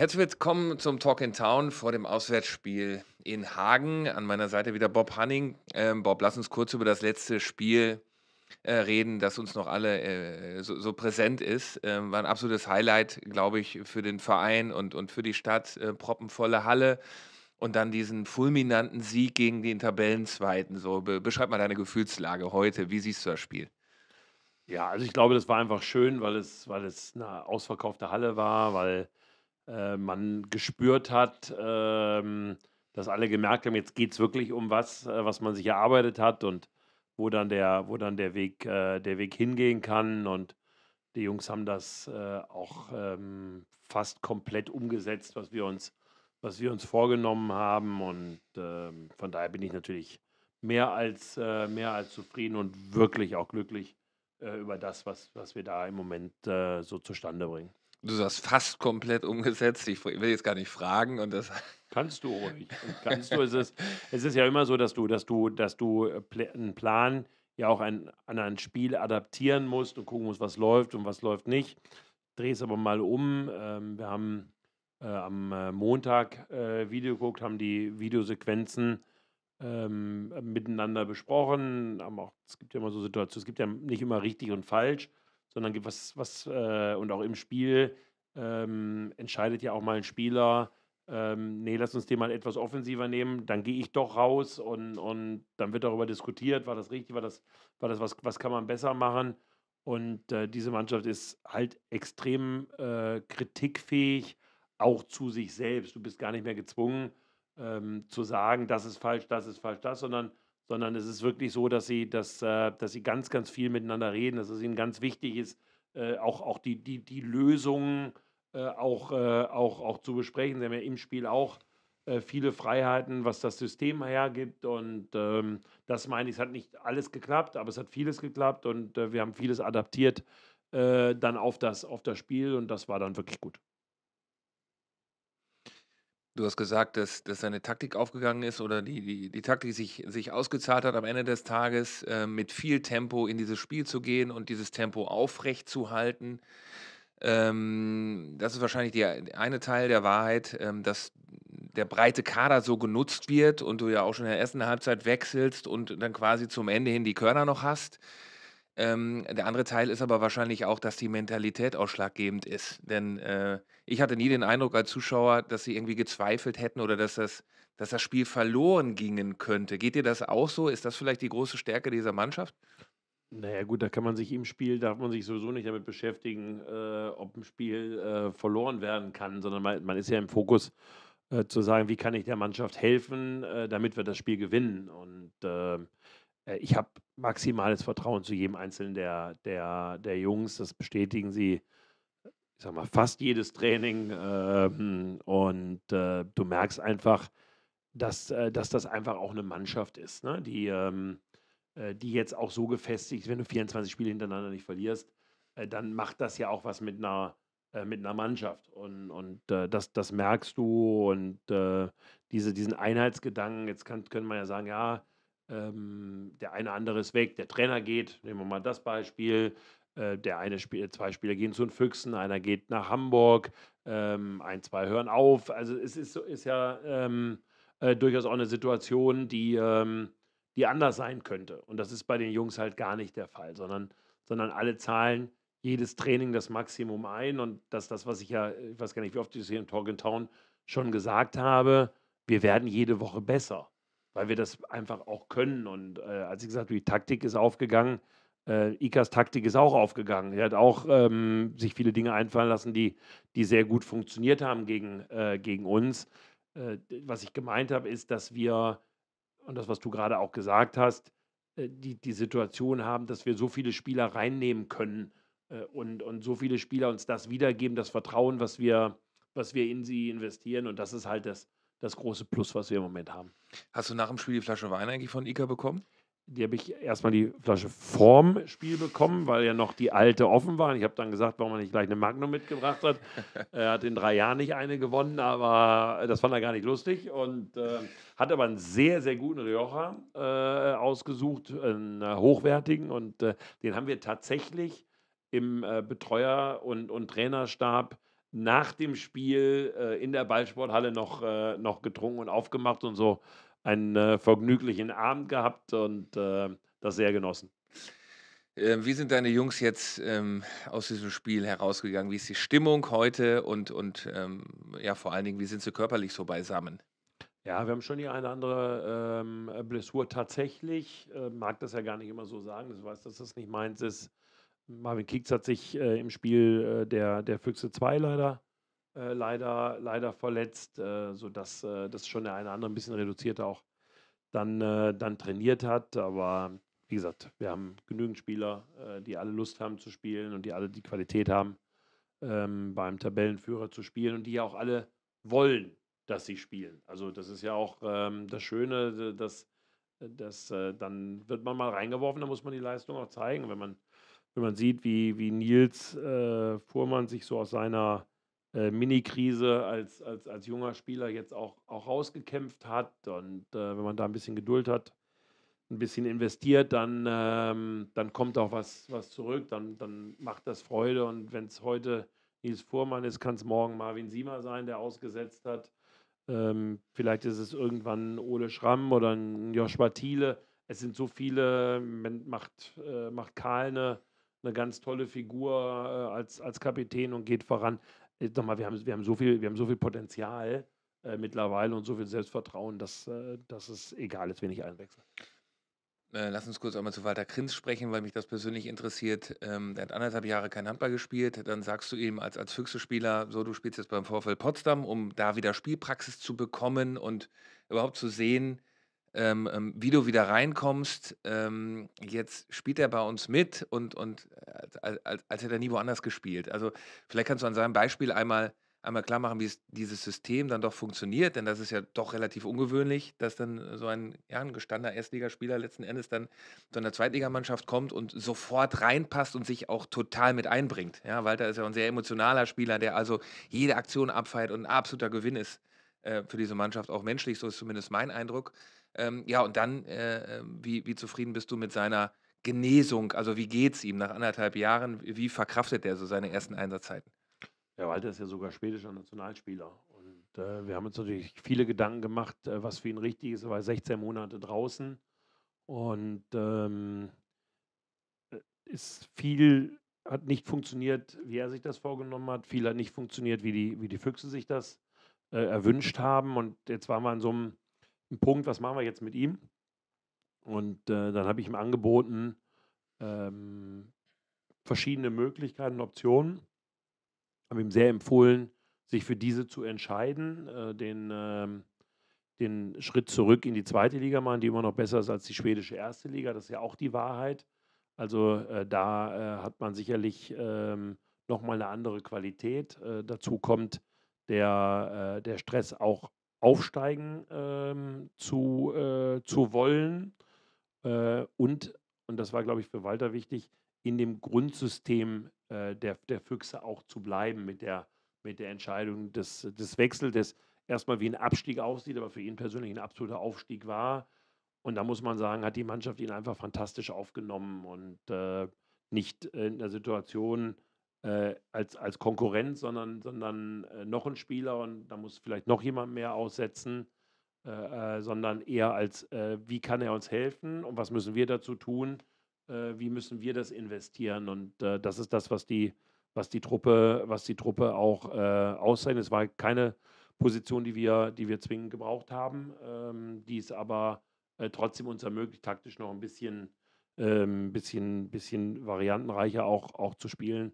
Herzlich willkommen zum Talk in Town vor dem Auswärtsspiel in Hagen. An meiner Seite wieder Bob Hanning. Ähm, Bob, lass uns kurz über das letzte Spiel äh, reden, das uns noch alle äh, so, so, präsent ist. Ähm, war ein absolutes Highlight, glaube ich, für den Verein und, und für die Stadt. Äh, proppenvolle Halle und dann diesen fulminanten Sieg gegen den Tabellenzweiten. So, be beschreib mal deine Gefühlslage heute. Wie siehst du das Spiel? Ja, also ich glaube, das war einfach schön, weil es, weil es eine ausverkaufte Halle war, weil äh, man gespürt hat, ähm, dass alle gemerkt haben, jetzt geht es wirklich um was, äh, was man sich erarbeitet hat und wo dann der, wo dann der Weg, äh, der Weg hingehen kann. Und die Jungs haben das äh, auch ähm, fast komplett umgesetzt, was wir uns, was wir uns vorgenommen haben. Und ähm, von daher bin ich natürlich mehr als, äh, mehr als zufrieden und wirklich auch glücklich äh, über das, was, was wir da im Moment so zustande bringen. Du hast fast komplett umgesetzt. Ich will jetzt gar nicht fragen und das. Kannst du ruhig. Kannst du. Es ist, es ist ja immer so, dass du, dass du, dass du äh, einen Plan ja auch ein, an ein Spiel adaptieren musst und gucken musst, was läuft und was läuft nicht. Dreh es aber mal um. Ähm, wir haben äh, am äh, Montag äh, Video geguckt, haben die Videosequenzen ähm, miteinander besprochen. Haben auch, es gibt ja immer so Situationen, es gibt ja nicht immer richtig und falsch, sondern gibt was, was äh, und auch im Spiel ähm, entscheidet ja auch mal ein Spieler, ähm, nee, lass uns den mal etwas offensiver nehmen, dann gehe ich doch raus und, und dann wird darüber diskutiert, war das richtig, war das, war das was, was kann man besser machen. Und äh, diese Mannschaft ist halt extrem äh, kritikfähig, auch zu sich selbst. Du bist gar nicht mehr gezwungen ähm, zu sagen, das ist falsch, das ist falsch, das, sondern sondern es ist wirklich so, dass sie, dass, äh, dass sie ganz, ganz viel miteinander reden, dass es ihnen ganz wichtig ist, äh, auch, auch die, die, die Lösungen äh, auch, auch, auch zu besprechen. Sie haben ja im Spiel auch viele Freiheiten, was das System hergibt. Und ähm, das meine ich, es hat nicht alles geklappt, aber es hat vieles geklappt und wir haben vieles adaptiert dann auf das, auf das Spiel und das war dann wirklich gut. Du hast gesagt, dass, dass seine Taktik aufgegangen ist oder die, die, die Taktik sich, sich ausgezahlt hat, am Ende des Tages äh, mit viel Tempo in dieses Spiel zu gehen und dieses Tempo aufrecht zu halten. Ähm, das ist wahrscheinlich der eine Teil der Wahrheit, ähm, dass der breite Kader so genutzt wird und du ja auch schon in der ersten Halbzeit wechselst und dann quasi zum Ende hin die Körner noch hast. Ähm, der andere Teil ist aber wahrscheinlich auch, dass die Mentalität ausschlaggebend ist. Denn äh, ich hatte nie den Eindruck als Zuschauer, dass sie irgendwie gezweifelt hätten oder dass das, dass das Spiel verloren gingen könnte. Geht dir das auch so? Ist das vielleicht die große Stärke dieser Mannschaft? Naja, gut, da kann man sich im Spiel, darf man sich sowieso nicht damit beschäftigen, äh, ob ein Spiel äh, verloren werden kann, sondern man, man ist ja im Fokus äh, zu sagen, wie kann ich der Mannschaft helfen, äh, damit wir das Spiel gewinnen. Und äh, äh, ich habe maximales Vertrauen zu jedem einzelnen der, der, der Jungs. Das bestätigen sie, ich sag mal, fast jedes Training. Ähm, und äh, du merkst einfach, dass, äh, dass das einfach auch eine Mannschaft ist, ne? die, ähm, äh, die jetzt auch so gefestigt, ist, wenn du 24 Spiele hintereinander nicht verlierst, dann macht das ja auch was mit einer mit einer Mannschaft. Und, und äh, das, das merkst du und äh, diese, diesen Einheitsgedanken, jetzt kann, können wir ja sagen, ja, ähm, der eine andere ist weg, der Trainer geht, nehmen wir mal das Beispiel. Äh, der eine Spiel, zwei Spieler gehen zu den Füchsen, einer geht nach Hamburg, ähm, ein, zwei hören auf. Also es ist, ist ja ähm, äh, durchaus auch eine Situation, die, ähm, die anders sein könnte. Und das ist bei den Jungs halt gar nicht der Fall, sondern, sondern alle zahlen jedes Training das Maximum ein. Und das das, was ich ja, ich weiß gar nicht, wie oft ich das hier in Town schon gesagt habe, wir werden jede Woche besser weil wir das einfach auch können. Und äh, als ich gesagt habe, die Taktik ist aufgegangen, äh, Ikas Taktik ist auch aufgegangen. Er hat auch ähm, sich viele Dinge einfallen lassen, die, die sehr gut funktioniert haben gegen, äh, gegen uns. Äh, was ich gemeint habe, ist, dass wir, und das, was du gerade auch gesagt hast, äh, die, die Situation haben, dass wir so viele Spieler reinnehmen können äh, und, und so viele Spieler uns das wiedergeben, das Vertrauen, was wir, was wir in sie investieren. Und das ist halt das, das große Plus, was wir im Moment haben. Hast du nach dem Spiel die Flasche Wein eigentlich von Ika bekommen? Die habe ich erstmal die Flasche vorm Spiel bekommen, weil ja noch die alte offen war. Und ich habe dann gesagt, warum er nicht gleich eine Magnum mitgebracht hat. er hat in drei Jahren nicht eine gewonnen, aber das fand er gar nicht lustig. Und äh, hat aber einen sehr, sehr guten Rioja äh, ausgesucht, einen hochwertigen. Und äh, den haben wir tatsächlich im äh, Betreuer- und, und Trainerstab nach dem Spiel äh, in der Ballsporthalle noch, äh, noch getrunken und aufgemacht und so einen äh, vergnüglichen Abend gehabt und äh, das sehr genossen. Ähm, wie sind deine Jungs jetzt ähm, aus diesem Spiel herausgegangen? Wie ist die Stimmung heute und, und ähm, ja, vor allen Dingen, wie sind sie körperlich so beisammen? Ja, wir haben schon die eine andere ähm, Blessur tatsächlich. Äh, mag das ja gar nicht immer so sagen, das weiß, dass das nicht meins ist. Marvin Kieks hat sich äh, im Spiel äh, der, der Füchse 2 leider, äh, leider, leider verletzt, äh, sodass äh, das schon der eine oder andere ein bisschen reduziert auch dann, äh, dann trainiert hat. Aber wie gesagt, wir haben genügend Spieler, äh, die alle Lust haben zu spielen und die alle die Qualität haben, ähm, beim Tabellenführer zu spielen und die ja auch alle wollen, dass sie spielen. Also das ist ja auch ähm, das Schöne, dass, dass dann wird man mal reingeworfen, da muss man die Leistung auch zeigen. Wenn man wenn man sieht, wie, wie Nils äh, Fuhrmann sich so aus seiner äh, Mini-Krise als, als, als junger Spieler jetzt auch, auch rausgekämpft hat. Und äh, wenn man da ein bisschen Geduld hat, ein bisschen investiert, dann, ähm, dann kommt auch was, was zurück, dann, dann macht das Freude. Und wenn es heute Nils Fuhrmann ist, kann es morgen Marvin Siemer sein, der ausgesetzt hat. Ähm, vielleicht ist es irgendwann Ole Schramm oder ein Joshua Thiele. Es sind so viele, macht, äh, macht Kahlne eine ganz tolle Figur äh, als, als Kapitän und geht voran. Ich äh, sag wir haben, wir haben, so, viel, wir haben so viel Potenzial äh, mittlerweile und so viel Selbstvertrauen, dass, äh, dass es egal ist, wen ich einwechsel. Äh, lass uns kurz einmal zu Walter Krinz sprechen, weil mich das persönlich interessiert. Ähm, er hat anderthalb Jahre kein Handball gespielt. Dann sagst du ihm als, als Füchse-Spieler, so du spielst jetzt beim VfL Potsdam, um da wieder Spielpraxis zu bekommen und überhaupt zu sehen, ähm, ähm, wie du wieder reinkommst. Ähm, jetzt spielt er bei uns mit und, und als, äh, als, als hätte er nie woanders gespielt. Also vielleicht kannst du an seinem Beispiel einmal, einmal klar machen, wie dieses System dann doch funktioniert, denn das ist ja doch relativ ungewöhnlich, dass dann so ein, ja, ein gestandener Erstligaspieler letzten Endes dann zu einer Zweitligamannschaft kommt und sofort reinpasst und sich auch total mit einbringt. Ja, Walter ist ja ein sehr emotionaler Spieler, der also jede Aktion abfeiert und ein absoluter Gewinn ist äh, für diese Mannschaft, auch menschlich, so ist zumindest mein Eindruck. Ähm, ja, und dann, äh, ähm, wie, wie zufrieden bist du mit seiner Genesung? Also wie geht es ihm nach anderthalb Jahren? Wie verkraftet er so seine ersten Einsatzzeiten? Ja, Walter ist ja sogar schwedischer Nationalspieler. Und äh, wir haben uns natürlich viele Gedanken gemacht, äh, was für ihn richtig ist. Er war 16 Monate draußen und ähm, äh, ist viel hat nicht funktioniert, wie er sich das vorgenommen hat. Viel hat nicht funktioniert, wie die, wie die Füchse sich das äh, erwünscht haben. Und jetzt waren wir an so einem, einem, Punkt, was machen wir jetzt mit ihm? Und äh, dann habe ich ihm angeboten, ähm, verschiedene Möglichkeiten, Optionen. Habe ihm sehr empfohlen, sich für diese zu entscheiden, äh, den, ähm, den Schritt zurück in die zweite Liga machen, die immer noch besser ist als die schwedische erste Liga. Das ist ja auch die Wahrheit. Also äh, da äh, hat man sicherlich ähm, nochmal eine andere Qualität. Äh, dazu kommt, der, äh, der Stress auch aufsteigen ähm, zu, äh, zu wollen äh, und, und das war, glaube ich, für Walter wichtig, in dem Grundsystem äh, der, der Füchse auch zu bleiben mit der, mit der Entscheidung des, des Wechsels, des erstmal wie ein Abstieg aussieht, aber für ihn persönlich ein absoluter Aufstieg war. Und da muss man sagen, hat die Mannschaft ihn einfach fantastisch aufgenommen und äh, nicht in der Situation äh, als, als Konkurrent, sondern, sondern äh, noch ein Spieler und da muss vielleicht noch jemand mehr aussetzen, äh, äh sondern eher als, äh, wie kann er uns helfen und was müssen wir dazu tun, äh, wie müssen wir das investieren und das ist das, was die, was die Truppe, was die Truppe auch auszeichnet. Es war keine Position, die wir, die wir zwingend gebraucht haben, ähm, die es aber trotzdem uns ermöglicht, taktisch noch ein bisschen, ähm, bisschen, bisschen variantenreicher auch, auch zu spielen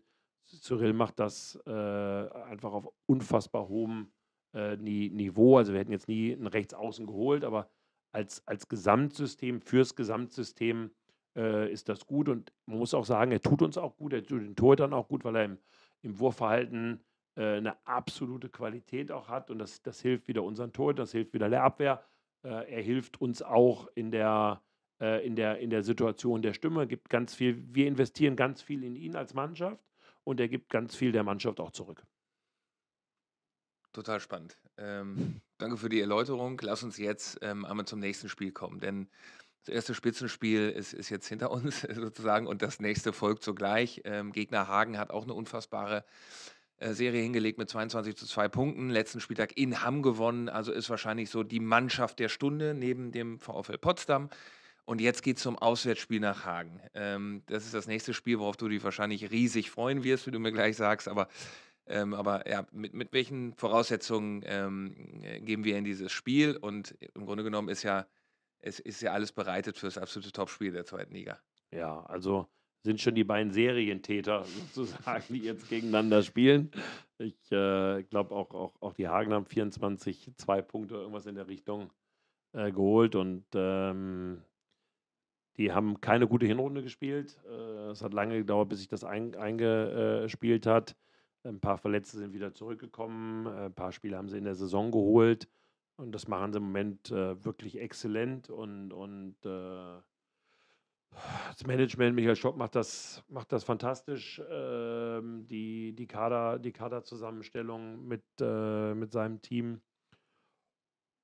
Cyril macht das äh, einfach auf unfassbar hohem äh, Niveau. Also wir hätten jetzt nie einen Rechtsaußen geholt, aber als, als Gesamtsystem, fürs Gesamtsystem äh, ist das gut. Und man muss auch sagen, er tut uns auch gut, er tut den Torhütern auch gut, weil er im, im Wurfverhalten äh, eine absolute Qualität auch hat. Und das, das hilft wieder unseren Torhütern, das hilft wieder der Abwehr. Äh, er hilft uns auch in der, äh, in der, in der Situation der Stimme, gibt ganz viel, wir investieren ganz viel in ihn als Mannschaft und er gibt ganz viel der Mannschaft auch zurück. Total spannend. Ähm, danke für die Erläuterung. Lass uns jetzt ähm, einmal zum nächsten Spiel kommen, denn das erste Spitzenspiel ist, ist jetzt hinter uns sozusagen und das nächste folgt sogleich. Ähm, Gegner Hagen hat auch eine unfassbare äh, Serie hingelegt mit 22 zu 2 Punkten. Letzten Spieltag in Hamm gewonnen, also ist wahrscheinlich so die Mannschaft der Stunde neben dem VfL Potsdam. Und jetzt geht es zum Auswärtsspiel nach Hagen. Ähm, das ist das nächste Spiel, worauf du dich wahrscheinlich riesig freuen wirst, wie du mir gleich sagst. Aber, ähm, aber ja, mit, mit welchen Voraussetzungen ähm, gehen wir in dieses Spiel? Und im Grunde genommen ist ja, es ist ja alles bereitet für das absolute Topspiel der zweiten Liga. Ja, also sind schon die beiden Serientäter sozusagen, die jetzt gegeneinander spielen. Ich äh, glaube, auch, auch, auch die Hagen haben 24, zwei Punkte, irgendwas in der Richtung äh, geholt. Und ähm, die haben keine gute Hinrunde gespielt. Äh, es hat lange gedauert, bis sich das eingespielt hat. Ein paar Verletzte sind wieder zurückgekommen. Ein paar Spiele haben sie in der Saison geholt. Und das machen sie im Moment äh, wirklich exzellent. Und, und äh, das Management, Michael Schock, macht das, macht das fantastisch. Ähm, die, die, Kader, die Kaderzusammenstellung mit, mit seinem Team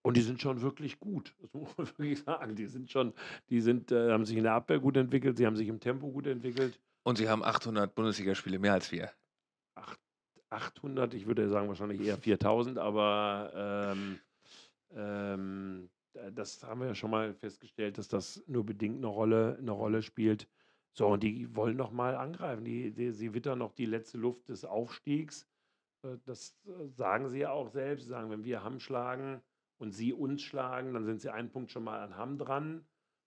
und die sind schon wirklich gut, das muss man wirklich sagen. Die sind schon, die sind, äh, haben sich in der Abwehr gut entwickelt, sie haben sich im Tempo gut entwickelt. Und sie haben 800 Bundesligaspiele mehr als wir. 800, ich würde sagen wahrscheinlich eher 4000, aber ähm, ähm, äh, das haben wir ja schon mal festgestellt, dass das nur bedingt eine Rolle, eine Rolle spielt. So, und die wollen noch mal angreifen. Die, die, sie wittern noch die letzte Luft des Aufstiegs. Äh, das äh, sagen sie ja auch selbst, sie sagen, wenn wir Hamm schlagen, und sie uns schlagen, dann sind sie einen Punkt schon mal an Hamm dran.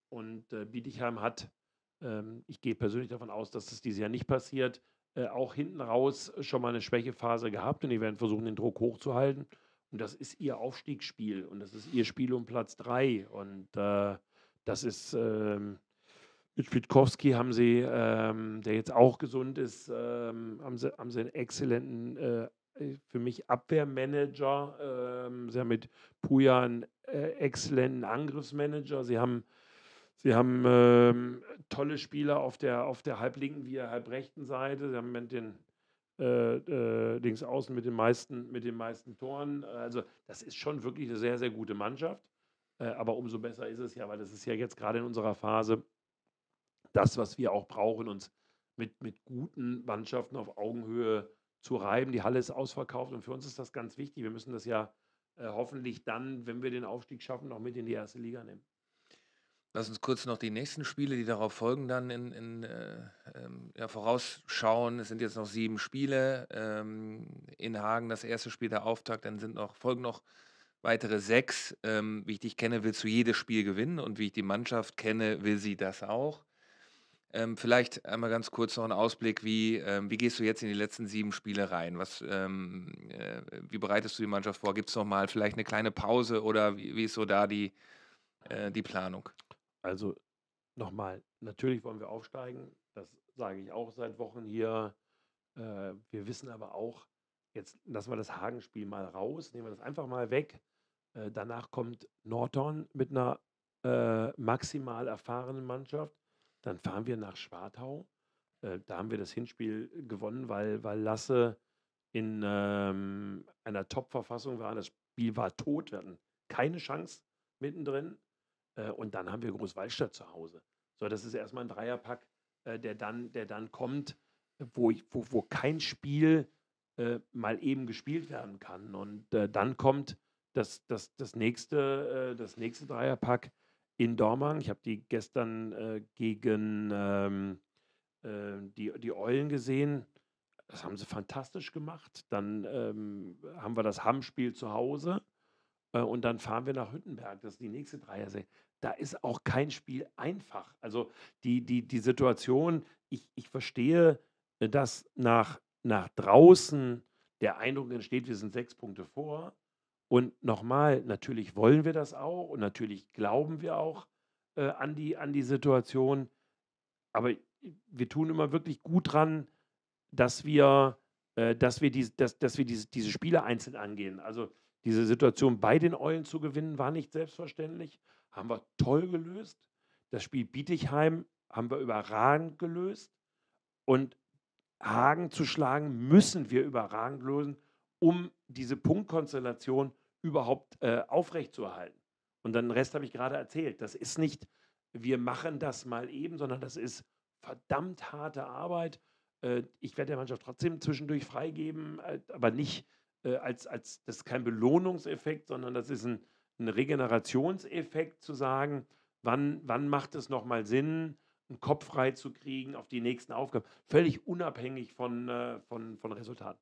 Und äh, Bietigheim hat, ähm, ich gehe persönlich davon aus, dass das dieses Jahr nicht passiert, äh, auch hinten raus schon mal eine Schwächephase gehabt und die werden versuchen, den Druck hochzuhalten. Und das ist ihr Aufstiegsspiel und das ist ihr Spiel um Platz drei. Und äh, das ist. Ähm, mit Spitkowski haben sie, ähm, der jetzt auch gesund ist, ähm, haben, sie, haben sie einen exzellenten äh, äh, für mich Abwehrmanager. Ähm, sie haben mit Puja einen äh, exzellenten Angriffsmanager. Sie haben, sie haben ähm, tolle Spieler auf der, auf der halblinken wie der halbrechten Seite. Sie haben mit den äh, äh, links außen mit den meisten, mit den meisten Toren. Also das ist schon wirklich eine sehr, sehr gute Mannschaft. Äh, aber umso besser ist es ja, weil das ist ja jetzt gerade in unserer Phase das, was wir auch brauchen, uns mit, mit guten Mannschaften auf Augenhöhe äh, zu reiben. Die Halle ist ausverkauft und für uns ist das ganz wichtig. Wir müssen das ja äh, hoffentlich dann, wenn wir den Aufstieg schaffen, noch mit in die erste Liga nehmen. Lass uns kurz noch die nächsten Spiele, die darauf folgen, dann in, in äh, ähm, ja, vorausschauen. Es sind jetzt noch sieben Spiele. Ähm, in Hagen das erste Spiel der Auftakt, dann sind noch, folgen noch weitere sechs. Ähm, wie ich dich kenne, willst du jedes Spiel gewinnen und wie ich die Mannschaft kenne, will sie das auch. Ähm, vielleicht einmal ganz kurz noch einen Ausblick, wie, ähm, wie gehst du jetzt in die letzten sieben Spiele rein? Was, ähm, äh, wie bereitest du die Mannschaft vor? Gibt es nochmal vielleicht eine kleine Pause oder wie, wie ist so da die, äh, die Planung? Also nochmal, natürlich wollen wir aufsteigen, das sage ich auch seit Wochen hier. Äh, wir wissen aber auch, jetzt lassen wir das Hagenspiel mal raus, nehmen wir das einfach mal weg. Äh, danach kommt Norton mit einer äh, maximal erfahrenen Mannschaft dann fahren wir nach Schwartau. Äh, da haben wir das Hinspiel gewonnen, weil, weil Lasse in ähm, einer Top-Verfassung war. Das Spiel war tot. Wir hatten keine Chance mittendrin. Äh, und dann haben wir Großwaldstadt zu Hause. So, das ist erstmal ein Dreierpack, äh, der, dann, der dann kommt, wo, ich, wo, wo kein Spiel äh, mal eben gespielt werden kann. Und äh, dann kommt das, das, das, nächste, äh, das nächste Dreierpack in Dormagen. Ich habe die gestern äh, gegen ähm, äh, die, die Eulen gesehen. Das haben sie fantastisch gemacht. Dann ähm, haben wir das hamm zu Hause äh, und dann fahren wir nach Hüttenberg. Das ist die nächste Dreierserie. Da ist auch kein Spiel einfach. Also die, die, die Situation, ich, ich verstehe, äh, dass nach, nach draußen der Eindruck entsteht, wir sind sechs Punkte vor. Und nochmal, natürlich wollen wir das auch und natürlich glauben wir auch äh, an, die, an die Situation. Aber wir tun immer wirklich gut dran, dass wir, äh, dass wir, die, dass, dass wir diese, diese Spiele einzeln angehen. Also diese Situation bei den Eulen zu gewinnen, war nicht selbstverständlich. Haben wir toll gelöst. Das Spiel Bietigheim haben wir überragend gelöst. Und Hagen zu schlagen, müssen wir überragend lösen, um diese Punktkonstellation überhaupt äh, aufrechtzuerhalten. Und dann den Rest habe ich gerade erzählt. Das ist nicht, wir machen das mal eben, sondern das ist verdammt harte Arbeit. Äh, ich werde der Mannschaft trotzdem zwischendurch freigeben, äh, aber nicht äh, als, als, das ist kein Belohnungseffekt, sondern das ist ein, ein Regenerationseffekt zu sagen, wann, wann macht es nochmal Sinn, einen Kopf freizukriegen auf die nächsten Aufgaben. Völlig unabhängig von, äh, von, von Resultaten.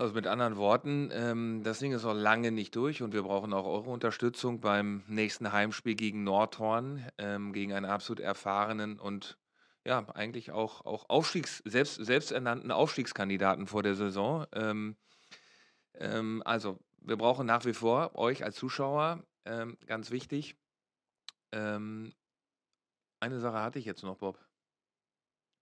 Also mit anderen Worten, ähm, das Ding ist noch lange nicht durch und wir brauchen auch eure Unterstützung beim nächsten Heimspiel gegen Nordhorn, ähm, gegen einen absolut erfahrenen und ja, eigentlich auch, auch Aufstiegs-, selbst, selbsternannten Aufstiegskandidaten vor der Saison. Ähm, ähm, also, wir brauchen nach wie vor euch als Zuschauer, ähm, ganz wichtig. Ähm, eine Sache hatte ich jetzt noch, Bob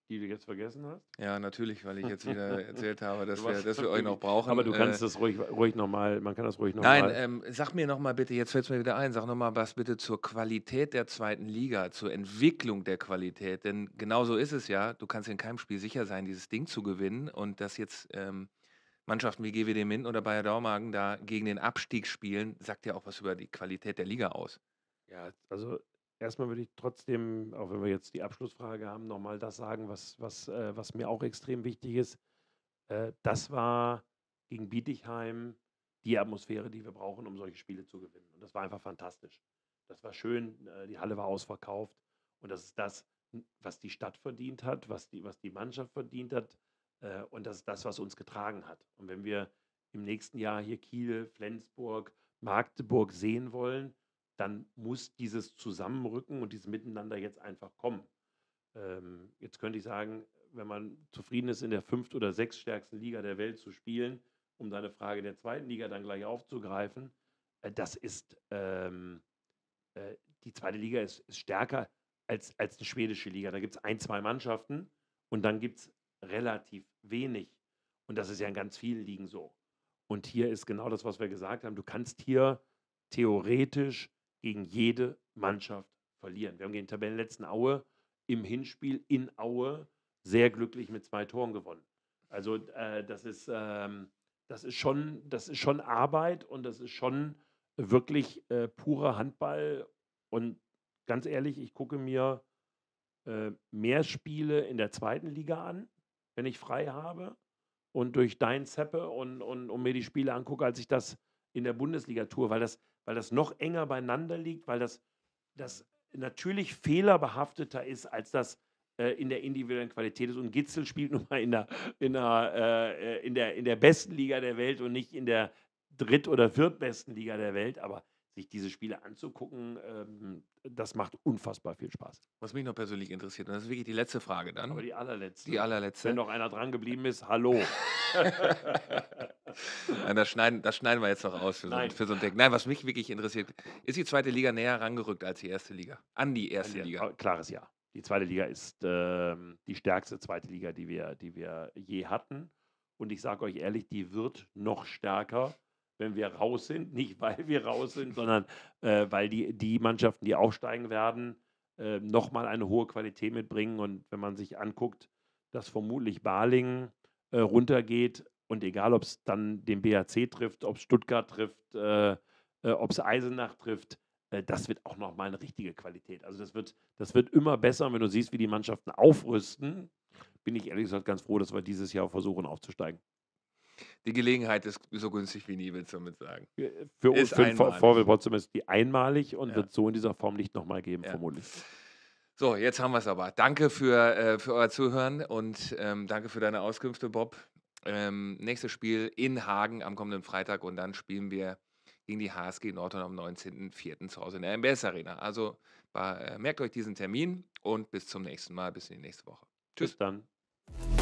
die du jetzt vergessen hast? Ja, natürlich, weil ich jetzt wieder erzählt habe, dass, wir, dass wir euch noch brauchen. Aber du äh, kannst äh, das ruhig, ruhig nochmal, man kann das ruhig nochmal. Nein, ähm, sag mir nochmal bitte, jetzt fällt es mir wieder ein, sag nochmal was bitte zur Qualität der zweiten Liga, zur Entwicklung der Qualität. Denn genau so ist es ja, du kannst in keinem Spiel sicher sein, dieses Ding zu gewinnen und dass jetzt ähm, Mannschaften wie GWD Minden oder Bayer Dormagen da gegen den Abstieg spielen, sagt ja auch was über die Qualität der Liga aus. Ja, also Erstmal würde ich trotzdem, auch wenn wir jetzt die Abschlussfrage haben, nochmal das sagen, was, was, äh, was mir auch extrem wichtig ist. Äh, das war gegen Bietigheim die Atmosphäre, die wir brauchen, um solche Spiele zu gewinnen. Und das war einfach fantastisch. Das war schön, äh, die Halle war ausverkauft. Und das ist das, was die Stadt verdient hat, was die, was die Mannschaft verdient hat. Äh, und das ist das, was uns getragen hat. Und wenn wir im nächsten Jahr hier Kiel, Flensburg, Magdeburg sehen wollen, dann muss dieses Zusammenrücken und dieses Miteinander jetzt einfach kommen. Ähm, jetzt könnte ich sagen, wenn man zufrieden ist, in der fünft oder sechststärksten Liga der Welt zu spielen, um deine Frage der zweiten Liga dann gleich aufzugreifen, äh, das ist, ähm, äh, die zweite Liga ist, ist, stärker als, als die schwedische Liga. Da gibt es ein, zwei Mannschaften und dann gibt es relativ wenig. Und das ist ja in ganz vielen Ligen so. Und hier ist genau das, was wir gesagt haben. Du kannst hier theoretisch gegen jede Mannschaft verlieren. Wir haben gegen den Tabellenletzten Aue im Hinspiel in Aue sehr glücklich mit zwei Toren gewonnen. Also äh, das, ist, ähm, das, ist schon, das ist schon Arbeit und das ist schon wirklich äh, purer Handball. Und ganz ehrlich, ich gucke mir äh, mehr Spiele in der zweiten Liga an, wenn ich frei habe. Und durch dein Zeppe und, und, und mir die Spiele angucke, als ich das in der Bundesliga tue, weil das weil das noch enger beieinander liegt, weil das, das natürlich fehlerbehafteter ist als das äh, in der individuellen Qualität ist. Und Gitzel spielt nun mal in der, in, der, äh, in, der, in der besten Liga der Welt und nicht in der dritt- oder viertbesten Liga der Welt. Aber sich diese Spiele anzugucken, ähm, das macht unfassbar viel Spaß. Was mich noch persönlich interessiert, und das ist wirklich die letzte Frage dann. Aber die allerletzte. Die allerletzte. Wenn noch einer dran geblieben ist, hallo. Nein, das schneiden, das schneiden wir jetzt noch aus für, so, für so ein Deck. Nein, was mich wirklich interessiert, ist die zweite Liga näher herangerückt als die erste Liga? An die erste An die, Liga? Klares Ja. Die zweite Liga ist äh, die stärkste zweite Liga, die wir, die wir je hatten. Und ich sage euch ehrlich, die wird noch stärker, wenn wir raus sind. Nicht, weil wir raus sind, sondern äh, weil die, die Mannschaften, die aufsteigen werden, äh, nochmal eine hohe Qualität mitbringen. Und wenn man sich anguckt, dass vermutlich Balingen äh, runtergeht, und egal, ob es dann den BAC trifft, ob es Stuttgart trifft, äh, äh ob es Eisenach trifft, äh, das wird auch nochmal eine richtige Qualität. Also das wird, das wird immer besser, Und wenn du siehst, wie die Mannschaften aufrüsten. Bin ich ehrlich gesagt ganz froh, dass wir dieses Jahr versuchen aufzusteigen. Die Gelegenheit ist so günstig wie nie, willst du damit sagen. Äh, für uns, für VW Potsdam ist die einmalig und ja. wird so in dieser Form nicht nochmal geben, ja. vermutlich. So, jetzt haben wir es aber. Danke für, äh, für euer Zuhören und ähm, danke für deine Auskünfte, Bob. Ähm, nächstes Spiel in Hagen am kommenden Freitag und dann spielen wir gegen die HSG Nordhorn am 19.04. zu Hause in der MBS Arena. Also äh, merkt euch diesen Termin und bis zum nächsten Mal, bis in die nächste Woche. Tschüss. Bis dann.